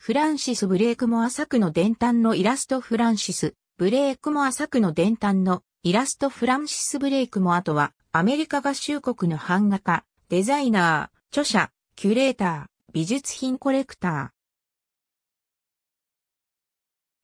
フランシス・ブレイクモア作の伝端のイラストフランシス、ブレイクモア作の伝端のイラストフランシス・ブレイクモアとは、アメリカ合衆国の版画家、デザイナー、著者、キュレーター、美術品コレクタ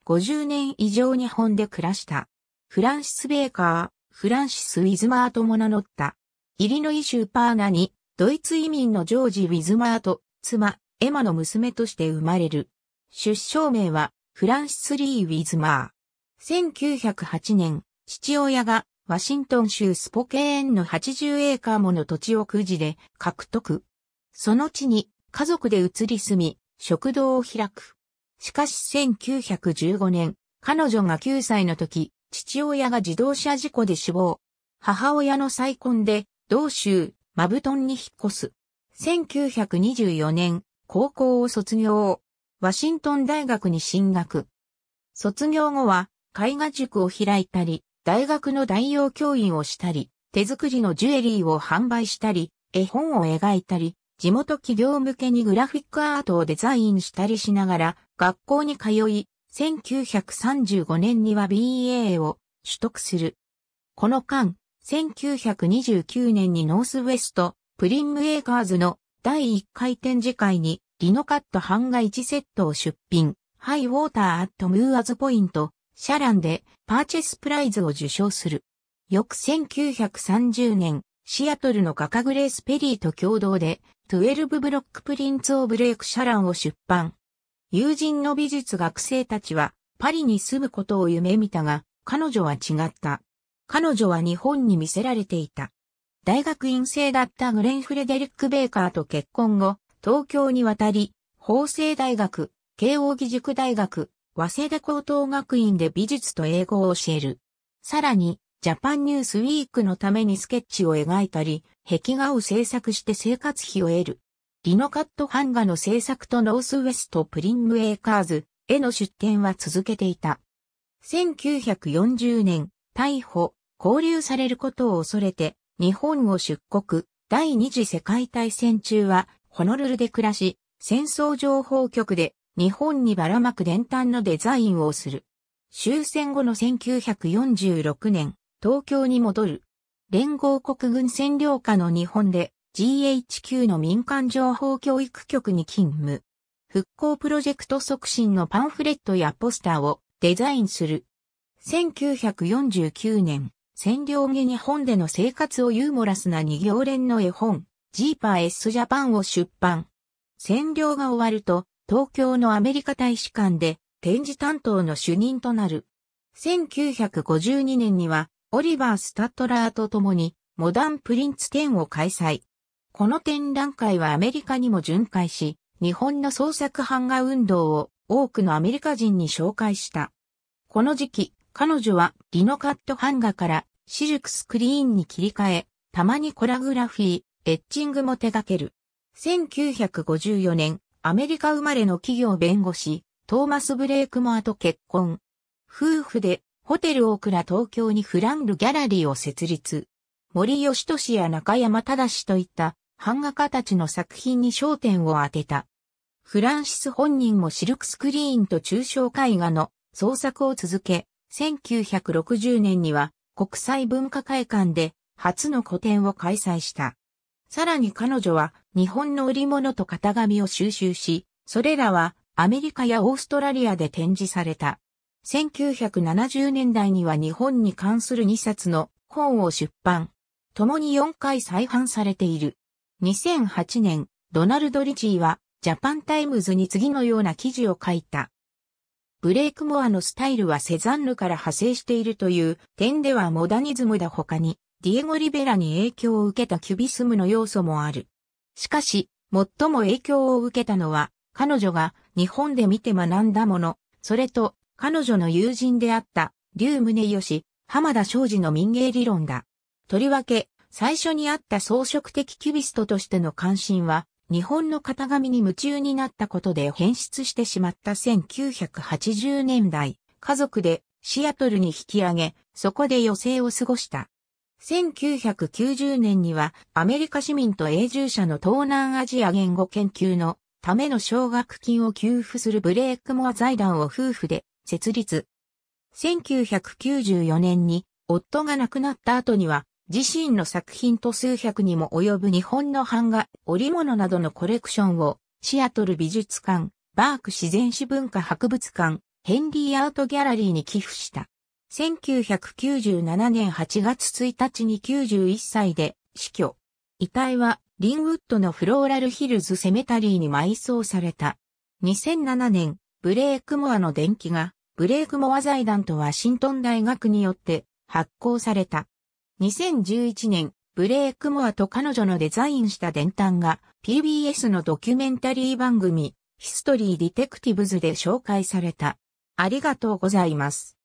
ー。50年以上日本で暮らした。フランシス・ベーカー、フランシス・ウィズマーとも名乗った。イリノイ州パーナに、ドイツ移民のジョージ・ウィズマーと、妻、エマの娘として生まれる。出生名は、フランシス・リー・ウィズマー。1908年、父親が、ワシントン州スポケーンの80エーカーもの土地をくじで獲得。その地に家族で移り住み、食堂を開く。しかし1915年、彼女が9歳の時、父親が自動車事故で死亡。母親の再婚で、同州、マブトンに引っ越す。1924年、高校を卒業。ワシントン大学に進学。卒業後は、絵画塾を開いたり、大学の代用教員をしたり、手作りのジュエリーを販売したり、絵本を描いたり、地元企業向けにグラフィックアートをデザインしたりしながら、学校に通い、1935年には BA を取得する。この間、1929年にノースウェスト、プリンムエーカーズの第1回展示会にリノカット版が1セットを出品、ハイウォーターアットムーアズポイント、シャランでパーチェスプライズを受賞する。翌1930年、シアトルの画家グレース・ペリーと共同で、12ブロックプリンツ・オブ・レイク・シャランを出版。友人の美術学生たちは、パリに住むことを夢見たが、彼女は違った。彼女は日本に見せられていた。大学院生だったグレン・フレデリック・ベーカーと結婚後、東京に渡り、法政大学、慶応義塾大学、早稲田高等学院で美術と英語を教える。さらに、ジャパンニュースウィークのためにスケッチを描いたり、壁画を制作して生活費を得る。リノカット版画の制作とノースウェストプリングエーカーズへの出展は続けていた。1940年、逮捕、拘留されることを恐れて、日本を出国、第二次世界大戦中はホノルルで暮らし、戦争情報局で日本にばらまく伝端のデザインをする。終戦後の1946年、東京に戻る。連合国軍占領下の日本で GHQ の民間情報教育局に勤務。復興プロジェクト促進のパンフレットやポスターをデザインする。1949年、占領下日本での生活をユーモラスな二行連の絵本、ジーパー S ジャパンを出版。占領が終わると、東京のアメリカ大使館で展示担当の主任となる。1952年には、オリバー・スタットラーと共に、モダンプリンツ展を開催。この展覧会はアメリカにも巡回し、日本の創作版画運動を多くのアメリカ人に紹介した。この時期、彼女はリノカット版画からシルクスクリーンに切り替え、たまにコラグラフィー、エッチングも手掛ける。1954年、アメリカ生まれの企業弁護士、トーマス・ブレイクモアと結婚。夫婦で、ホテルオークラ東京にフランルギャラリーを設立。森吉俊や中山忠といった版画家たちの作品に焦点を当てた。フランシス本人もシルクスクリーンと抽象絵画の創作を続け、1960年には国際文化会館で初の個展を開催した。さらに彼女は日本の売り物と型紙を収集し、それらはアメリカやオーストラリアで展示された。1970年代には日本に関する2冊の本を出版。共に4回再販されている。2008年、ドナルド・リチーはジャパンタイムズに次のような記事を書いた。ブレイクモアのスタイルはセザンヌから派生しているという点ではモダニズムだ他に、ディエゴ・リベラに影響を受けたキュビスムの要素もある。しかし、最も影響を受けたのは、彼女が日本で見て学んだもの、それと彼女の友人であった竜宗義、浜田昌司の民芸理論だ。とりわけ、最初にあった装飾的キュビストとしての関心は、日本の型紙に夢中になったことで変質してしまった1980年代、家族でシアトルに引き上げ、そこで余生を過ごした。1990年にはアメリカ市民と永住者の東南アジア言語研究のための奨学金を給付するブレイクモア財団を夫婦で設立。1994年に夫が亡くなった後には自身の作品と数百にも及ぶ日本の版画、織物などのコレクションをシアトル美術館、バーク自然史文化博物館、ヘンリーアートギャラリーに寄付した。1997年8月1日に91歳で死去。遺体はリンウッドのフローラルヒルズセメタリーに埋葬された。2007年、ブレイクモアの電気がブレイクモア財団とワシントン大学によって発行された。2011年、ブレイクモアと彼女のデザインした電端が PBS のドキュメンタリー番組ヒストリー・ディテクティブズで紹介された。ありがとうございます。